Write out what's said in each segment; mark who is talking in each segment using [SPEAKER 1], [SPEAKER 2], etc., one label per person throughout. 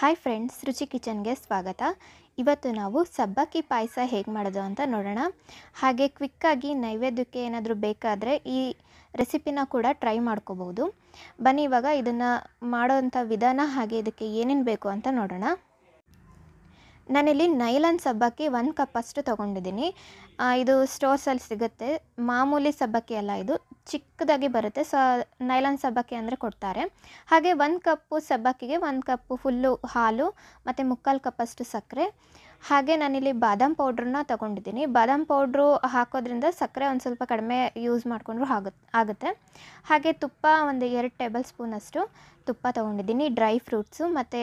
[SPEAKER 1] hi friends ರುಚಿ ಕಿಚನ್ಗೆ ಸ್ವಾಗತ ಇವತ್ತು ನಾವು ಸಬ್ಬಕ್ಕಿ ಪಾಯಸ ಹೇಗೆ ಮಾಡೋದು ಅಂತ ನೋಡೋಣ ಹಾಗೆ ಕ್ವಿಕ್ಕಾಗಿ ನೈವೇದ್ಯಕ್ಕೆ ಏನಾದರೂ ಬೇಕಾದರೆ ಈ ರೆಸಿಪಿನ ಕೂಡ ಟ್ರೈ ಮಾಡ್ಕೋಬೋದು ಬನ್ನಿ ಇವಾಗ ಇದನ್ನು ಮಾಡೋವಂಥ ವಿಧಾನ ಹಾಗೆ ಇದಕ್ಕೆ ಏನೇನು ಬೇಕು ಅಂತ ನೋಡೋಣ ನಾನಿಲ್ಲಿ ನೈಲಾನ್ ಸಬ್ಬಕ್ಕಿ ಒಂದು ಕಪ್ಪಷ್ಟು ತೊಗೊಂಡಿದ್ದೀನಿ ಇದು ಸ್ಟೋರ್ಸಲ್ಲಿ ಸಿಗುತ್ತೆ ಮಾಮೂಲಿ ಸಬ್ಬಕ್ಕಿ ಅಲ್ಲ ಇದು ಚಿಕ್ಕದಾಗಿ ಬರುತ್ತೆ ಸೊ ನೈಲನ್ ಸಬ್ಬಕ್ಕಿ ಅಂದರೆ ಕೊಡ್ತಾರೆ ಹಾಗೆ ಒಂದು ಕಪ್ಪು ಸಬ್ಬಕ್ಕಿಗೆ ಒಂದು ಕಪ್ಪು ಫುಲ್ಲು ಹಾಲು ಮತ್ತು ಮುಕ್ಕಾಲು ಕಪ್ಪಷ್ಟು ಸಕ್ಕರೆ ಹಾಗೆ ನಾನಿಲ್ಲಿ ಬಾದಾಮ್ ಪೌಡ್ರನ್ನ ತೊಗೊಂಡಿದ್ದೀನಿ ಬಾದಾಮ್ ಪೌಡ್ರು ಹಾಕೋದ್ರಿಂದ ಸಕ್ಕರೆ ಒಂದು ಸ್ವಲ್ಪ ಕಡಿಮೆ ಯೂಸ್ ಮಾಡಿಕೊಂಡ್ರು ಆಗುತ್ತೆ ಆಗುತ್ತೆ ಹಾಗೆ ತುಪ್ಪ ಒಂದು ಎರಡು ಟೇಬಲ್ ಸ್ಪೂನಷ್ಟು ತುಪ್ಪ ತೊಗೊಂಡಿದ್ದೀನಿ ಡ್ರೈ ಫ್ರೂಟ್ಸು ಮತ್ತು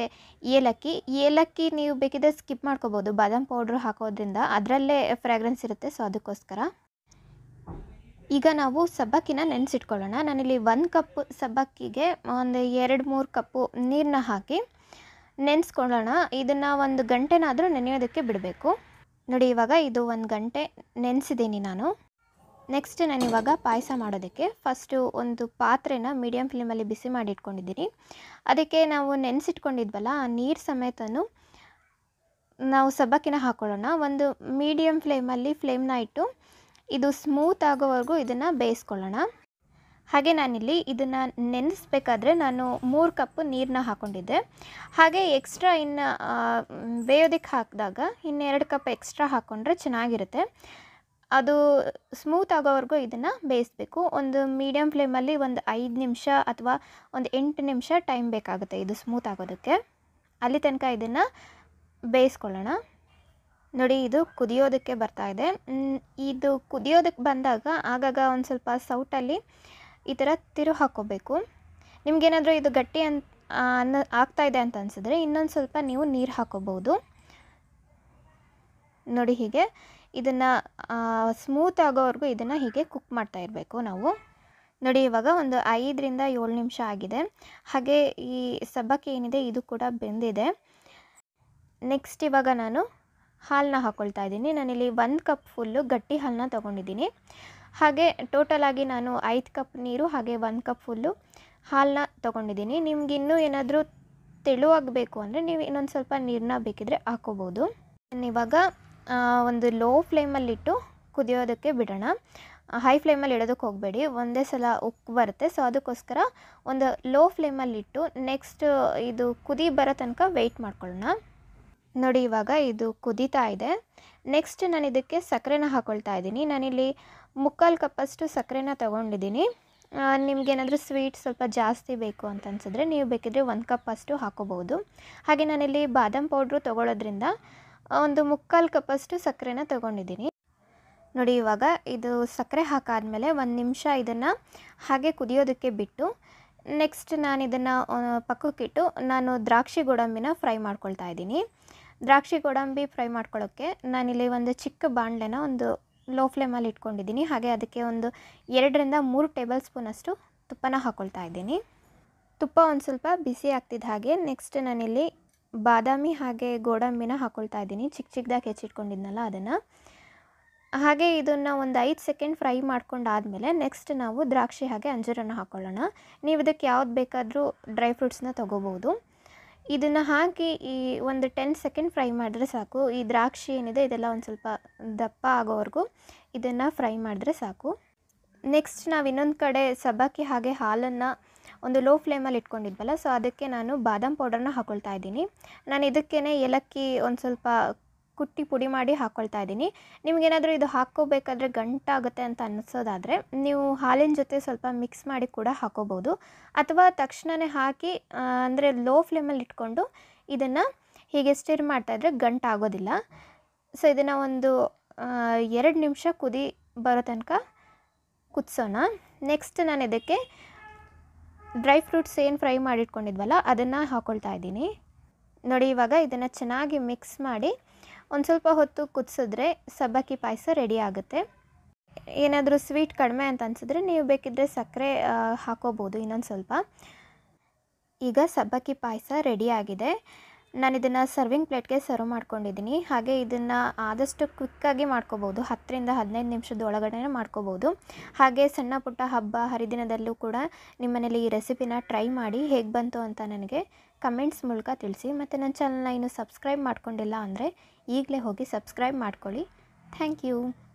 [SPEAKER 1] ಏಲಕ್ಕಿ ಏಲಕ್ಕಿ ನೀವು ಬೇಕಿದ್ದರೆ ಸ್ಕಿಪ್ ಮಾಡ್ಕೋಬೋದು ಬಾದಾಮ್ ಪೌಡ್ರ್ ಹಾಕೋದ್ರಿಂದ ಅದರಲ್ಲೇ ಫ್ರ್ಯಾಗ್ರೆನ್ಸ್ ಇರುತ್ತೆ ಸೊ ಅದಕ್ಕೋಸ್ಕರ ಈಗ ನಾವು ಸಬ್ಬಕ್ಕಿನ ನೆನೆಸಿಟ್ಕೊಳ್ಳೋಣ ನಾನಿಲ್ಲಿ ಒಂದು ಕಪ್ ಸಬ್ಬಕ್ಕಿಗೆ ಒಂದು ಎರಡು ಮೂರು ಕಪ್ಪು ನೀರನ್ನ ಹಾಕಿ ನೆನೆಸ್ಕೊಳ್ಳೋಣ ಇದನ್ನು ಒಂದು ಗಂಟೆನಾದರೂ ನೆನೆಯೋದಕ್ಕೆ ಬಿಡಬೇಕು ನೋಡಿ ಇವಾಗ ಇದು ಒಂದು ಗಂಟೆ ನೆನೆಸಿದ್ದೀನಿ ನಾನು ನೆಕ್ಸ್ಟ್ ನಾನು ಇವಾಗ ಪಾಯಸ ಮಾಡೋದಕ್ಕೆ ಫಸ್ಟು ಒಂದು ಪಾತ್ರೆನ ಮೀಡಿಯಂ ಫ್ಲೇಮಲ್ಲಿ ಬಿಸಿ ಮಾಡಿ ಇಟ್ಕೊಂಡಿದ್ದೀನಿ ಅದಕ್ಕೆ ನಾವು ನೆನೆಸಿಟ್ಕೊಂಡಿದ್ವಲ್ಲ ಆ ನೀರು ಸಮೇತನೂ ನಾವು ಸಬ್ಬಕ್ಕಿನ ಹಾಕೊಳ್ಳೋಣ ಒಂದು ಮೀಡಿಯಮ್ ಫ್ಲೇಮಲ್ಲಿ ಫ್ಲೇಮ್ನ ಇಟ್ಟು ಇದು ಸ್ಮೂತ್ ಆಗೋವರೆಗೂ ಇದನ್ನು ಬೇಯಿಸ್ಕೊಳ್ಳೋಣ ಹಾಗೆ ನಾನಿಲ್ಲಿ ಇದನ್ನು ನೆನೆಸ್ಬೇಕಾದ್ರೆ ನಾನು ಮೂರು ಕಪ್ ನೀರನ್ನ ಹಾಕ್ಕೊಂಡಿದ್ದೆ ಹಾಗೆ ಎಕ್ಸ್ಟ್ರಾ ಇನ್ನು ಬೇಯೋದಕ್ಕೆ ಹಾಕಿದಾಗ ಇನ್ನೆರಡು ಕಪ್ ಎಕ್ಸ್ಟ್ರಾ ಹಾಕ್ಕೊಂಡ್ರೆ ಚೆನ್ನಾಗಿರುತ್ತೆ ಅದು ಸ್ಮೂತ್ ಆಗೋವರೆಗೂ ಇದನ್ನು ಬೇಯಿಸಬೇಕು ಒಂದು ಮೀಡಿಯಮ್ ಫ್ಲೇಮಲ್ಲಿ ಒಂದು ಐದು ನಿಮಿಷ ಅಥವಾ ಒಂದು ಎಂಟು ನಿಮಿಷ ಟೈಮ್ ಬೇಕಾಗುತ್ತೆ ಇದು ಸ್ಮೂತ್ ಆಗೋದಕ್ಕೆ ಅಲ್ಲಿ ತನಕ ಇದನ್ನು ಬೇಯಿಸ್ಕೊಳ್ಳೋಣ ನೋಡಿ ಇದು ಕುದಿಯೋದಕ್ಕೆ ಬರ್ತಾ ಇದೆ ಇದು ಕುದಿಯೋದಕ್ಕೆ ಬಂದಾಗ ಆಗಾಗ ಒಂದು ಸ್ವಲ್ಪ ಸೌಟಲ್ಲಿ ಈ ಥರ ತಿರು ಹಾಕೋಬೇಕು ನಿಮಗೇನಾದರೂ ಇದು ಗಟ್ಟಿ ಅಂತ ಅನ್ನ ಆಗ್ತಾ ಇದೆ ಅಂತ ಅನಿಸಿದ್ರೆ ಇನ್ನೊಂದು ಸ್ವಲ್ಪ ನೀವು ನೀರು ಹಾಕೋಬೋದು ನೋಡಿ ಹೀಗೆ ಇದನ್ನು ಸ್ಮೂತ್ ಆಗೋವರೆಗೂ ಇದನ್ನು ಹೀಗೆ ಕುಕ್ ಮಾಡ್ತಾ ಇರಬೇಕು ನಾವು ನೋಡಿ ಇವಾಗ ಒಂದು ಐದರಿಂದ ಏಳು ನಿಮಿಷ ಆಗಿದೆ ಹಾಗೆ ಈ ಸಬ್ಬಕ್ಕಿ ಏನಿದೆ ಇದು ಕೂಡ ಬೆಂದಿದೆ ನೆಕ್ಸ್ಟ್ ಇವಾಗ ನಾನು ಹಾಲನ್ನ ಹಾಕ್ಕೊಳ್ತಾ ಇದ್ದೀನಿ ನಾನಿಲ್ಲಿ ಒಂದು ಕಪ್ ಫುಲ್ಲು ಗಟ್ಟಿ ಹಾಲನ್ನ ತೊಗೊಂಡಿದ್ದೀನಿ ಹಾಗೆ ಟೋಟಲಾಗಿ ನಾನು ಐದು ಕಪ್ ನೀರು ಹಾಗೆ ಒಂದು ಕಪ್ ಫುಲ್ಲು ಹಾಲನ್ನ ತೊಗೊಂಡಿದ್ದೀನಿ ನಿಮ್ಗೆ ಇನ್ನೂ ಏನಾದರೂ ತೆಳುವಾಗಬೇಕು ಅಂದರೆ ನೀವು ಇನ್ನೊಂದು ಸ್ವಲ್ಪ ನೀರನ್ನ ಬೇಕಿದ್ರೆ ಹಾಕೋಬೋದು ಇವಾಗ ಒಂದು ಲೋ ಫ್ಲೇಮಲ್ಲಿಟ್ಟು ಕುದಿಯೋದಕ್ಕೆ ಬಿಡೋಣ ಹೈ ಫ್ಲೇಮಲ್ಲಿ ಇಡೋದಕ್ಕೆ ಹೋಗಬೇಡಿ ಒಂದೇ ಸಲ ಉಕ್ಕು ಬರುತ್ತೆ ಸೊ ಅದಕ್ಕೋಸ್ಕರ ಒಂದು ಲೋ ಫ್ಲೇಮಲ್ಲಿಟ್ಟು ನೆಕ್ಸ್ಟ್ ಇದು ಕುದಿ ಬರೋ ತನಕ ವೆಯ್ಟ್ ಮಾಡ್ಕೊಳ್ಳೋಣ ನೋಡಿ ಇವಾಗ ಇದು ಕುದೀತಾ ಇದೆ ನೆಕ್ಸ್ಟ್ ನಾನು ಇದಕ್ಕೆ ಸಕ್ಕರೆನ ಹಾಕ್ಕೊಳ್ತಾ ಇದ್ದೀನಿ ನಾನಿಲ್ಲಿ ಮುಕ್ಕಾಲು ಕಪ್ಪಷ್ಟು ಸಕ್ಕರೆನ ತೊಗೊಂಡಿದ್ದೀನಿ ನಿಮಗೇನಾದರೂ ಸ್ವೀಟ್ ಸ್ವಲ್ಪ ಜಾಸ್ತಿ ಬೇಕು ಅಂತ ಅನಿಸಿದ್ರೆ ನೀವು ಬೇಕಿದ್ರೆ ಒಂದು ಕಪ್ಪಷ್ಟು ಅಷ್ಟು ಹಾಕೋಬಹುದು ಹಾಗೆ ನಾನಿಲ್ಲಿ ಬಾದಾಮ್ ಪೌಡ್ರು ತಗೊಳ್ಳೋದ್ರಿಂದ ಒಂದು ಮುಕ್ಕಾಲು ಕಪ್ಪಷ್ಟು ಸಕ್ಕರೆನ ತೊಗೊಂಡಿದ್ದೀನಿ ನೋಡಿ ಇವಾಗ ಇದು ಸಕ್ಕರೆ ಹಾಕಾದಮೇಲೆ ಒಂದು ನಿಮಿಷ ಇದನ್ನು ಹಾಗೆ ಕುದಿಯೋದಕ್ಕೆ ಬಿಟ್ಟು ನೆಕ್ಸ್ಟ್ ನಾನು ಇದನ್ನು ಪಕ್ಕಕ್ಕಿಟ್ಟು ನಾನು ದ್ರಾಕ್ಷಿ ಗೋಡಂಬಿನ ಫ್ರೈ ಮಾಡ್ಕೊಳ್ತಾ ಇದ್ದೀನಿ ದ್ರಾಕ್ಷಿ ಗೋಡಂಬಿ ಫ್ರೈ ಮಾಡ್ಕೊಳ್ಳೋಕ್ಕೆ ನಾನಿಲ್ಲಿ ಒಂದು ಚಿಕ್ಕ ಬಾಣಲೆನ ಒಂದು ಲೋ ಫ್ಲೇಮಲ್ಲಿ ಇಟ್ಕೊಂಡಿದ್ದೀನಿ ಹಾಗೆ ಅದಕ್ಕೆ ಒಂದು ಎರಡರಿಂದ ಮೂರು ಟೇಬಲ್ ಸ್ಪೂನಷ್ಟು ತುಪ್ಪನ ಹಾಕ್ಕೊಳ್ತಾ ಇದ್ದೀನಿ ತುಪ್ಪ ಒಂದು ಸ್ವಲ್ಪ ಬಿಸಿ ಆಗ್ತಿದ್ದ ಹಾಗೆ ನೆಕ್ಸ್ಟ್ ನಾನಿಲ್ಲಿ ಬಾದಾಮಿ ಹಾಗೆ ಗೋಡಂಬಿನ ಹಾಕ್ಕೊಳ್ತಾ ಇದ್ದೀನಿ ಚಿಕ್ಕ ಚಿಕ್ಕದಾಗಿ ಹೆಚ್ಚಿಟ್ಕೊಂಡಿದ್ನಲ್ಲ ಅದನ್ನು ಹಾಗೆ ಇದನ್ನು ಒಂದು ಐದು ಸೆಕೆಂಡ್ ಫ್ರೈ ಮಾಡ್ಕೊಂಡಾದಮೇಲೆ ನೆಕ್ಸ್ಟ್ ನಾವು ದ್ರಾಕ್ಷಿ ಹಾಗೆ ಅಂಜೂರನ್ನು ಹಾಕೊಳ್ಳೋಣ ನೀವು ಇದಕ್ಕೆ ಯಾವ್ದು ಬೇಕಾದರೂ ಡ್ರೈ ಫ್ರೂಟ್ಸ್ನ ತೊಗೋಬೋದು ಇದನ್ನು ಹಾಕಿ ಈ ಒಂದು ಟೆನ್ ಸೆಕೆಂಡ್ ಫ್ರೈ ಮಾಡಿದ್ರೆ ಸಾಕು ಈ ದ್ರಾಕ್ಷಿ ಏನಿದೆ ಇದೆಲ್ಲ ಒಂದು ಸ್ವಲ್ಪ ದಪ್ಪ ಆಗೋವರೆಗೂ ಇದನ್ನು ಫ್ರೈ ಮಾಡಿದ್ರೆ ಸಾಕು ನೆಕ್ಸ್ಟ್ ನಾವು ಇನ್ನೊಂದು ಕಡೆ ಸಬ್ಬಕ್ಕಿ ಹಾಗೆ ಹಾಲನ್ನು ಒಂದು ಲೋ ಫ್ಲೇಮಲ್ಲಿ ಇಟ್ಕೊಂಡಿದ್ವಲ್ಲ ಸೊ ಅದಕ್ಕೆ ನಾನು ಬಾದಾಮ್ ಪೌಡರ್ನ ಹಾಕೊಳ್ತಾ ಇದ್ದೀನಿ ನಾನು ಇದಕ್ಕೇ ಏಲಕ್ಕಿ ಒಂದು ಸ್ವಲ್ಪ ಕುಟ್ಟಿ ಪುಡಿ ಮಾಡಿ ಹಾಕ್ಕೊಳ್ತಾ ಇದ್ದೀನಿ ನಿಮಗೇನಾದರೂ ಇದು ಹಾಕ್ಕೋಬೇಕಾದ್ರೆ ಗಂಟಾಗುತ್ತೆ ಅಂತ ಅನ್ನಿಸೋದಾದರೆ ನೀವು ಹಾಲಿನ ಜೊತೆ ಸ್ವಲ್ಪ ಮಿಕ್ಸ್ ಮಾಡಿ ಕೂಡ ಹಾಕೋಬೋದು ಅಥವಾ ತಕ್ಷಣವೇ ಹಾಕಿ ಅಂದರೆ ಲೋ ಫ್ಲೇಮಲ್ಲಿ ಇಟ್ಕೊಂಡು ಇದನ್ನು ಹೀಗೆ ಸ್ಟಿರ್ ಮಾಡ್ತಾಯಿದ್ರೆ ಗಂಟಾಗೋದಿಲ್ಲ ಸೊ ಇದನ್ನು ಒಂದು ಎರಡು ನಿಮಿಷ ಕುದಿ ಬರೋ ತನಕ ಕುದಿಸೋಣ ನೆಕ್ಸ್ಟ್ ನಾನು ಇದಕ್ಕೆ ಡ್ರೈ ಫ್ರೂಟ್ಸ್ ಏನು ಫ್ರೈ ಮಾಡಿಟ್ಕೊಂಡಿದ್ವಲ್ಲ ಅದನ್ನು ಹಾಕ್ಕೊಳ್ತಾ ಇದ್ದೀನಿ ನೋಡಿ ಇವಾಗ ಇದನ್ನು ಚೆನ್ನಾಗಿ ಮಿಕ್ಸ್ ಮಾಡಿ ಒಂದು ಸ್ವಲ್ಪ ಹೊತ್ತು ಕುದಿಸಿದ್ರೆ ಸಬ್ಬಕ್ಕಿ ಪಾಯಸ ರೆಡಿ ಆಗುತ್ತೆ ಏನಾದರೂ ಸ್ವೀಟ್ ಕಡಿಮೆ ಅಂತ ಅನಿಸಿದ್ರೆ ನೀವು ಬೇಕಿದ್ದರೆ ಸಕ್ಕರೆ ಹಾಕೋಬೋದು ಇನ್ನೊಂದು ಸ್ವಲ್ಪ ಈಗ ಸಬ್ಬಕ್ಕಿ ಪಾಯಸ ರೆಡಿಯಾಗಿದೆ ನಾನು ಇದನ್ನು ಸರ್ವಿಂಗ್ ಪ್ಲೇಟ್ಗೆ ಸರ್ವ್ ಮಾಡ್ಕೊಂಡಿದ್ದೀನಿ ಹಾಗೆ ಇದನ್ನು ಆದಷ್ಟು ಕ್ವಿಕ್ಕಾಗಿ ಮಾಡ್ಕೋಬೋದು ಹತ್ತರಿಂದ ಹದಿನೈದು ನಿಮಿಷದ ಒಳಗಡೆ ಮಾಡ್ಕೋಬೋದು ಹಾಗೆ ಸಣ್ಣ ಪುಟ್ಟ ಹಬ್ಬ ಹರಿದಿನದಲ್ಲೂ ಕೂಡ ನಿಮ್ಮ ಮನೇಲಿ ಈ ರೆಸಿಪಿನ ಟ್ರೈ ಮಾಡಿ ಹೇಗೆ ಬಂತು ಅಂತ ನನಗೆ ಕಮೆಂಟ್ಸ್ ಮೂಲಕ ತಿಳಿಸಿ ಮತ್ತು ನನ್ನ ಚಾನಲ್ನ ಇನ್ನು ಸಬ್ಸ್ಕ್ರೈಬ್ ಮಾಡ್ಕೊಂಡಿಲ್ಲ ಅಂದರೆ ಈಗಲೇ ಹೋಗಿ ಸಬ್ಸ್ಕ್ರೈಬ್ ಮಾಡ್ಕೊಳ್ಳಿ ಥ್ಯಾಂಕ್ ಯು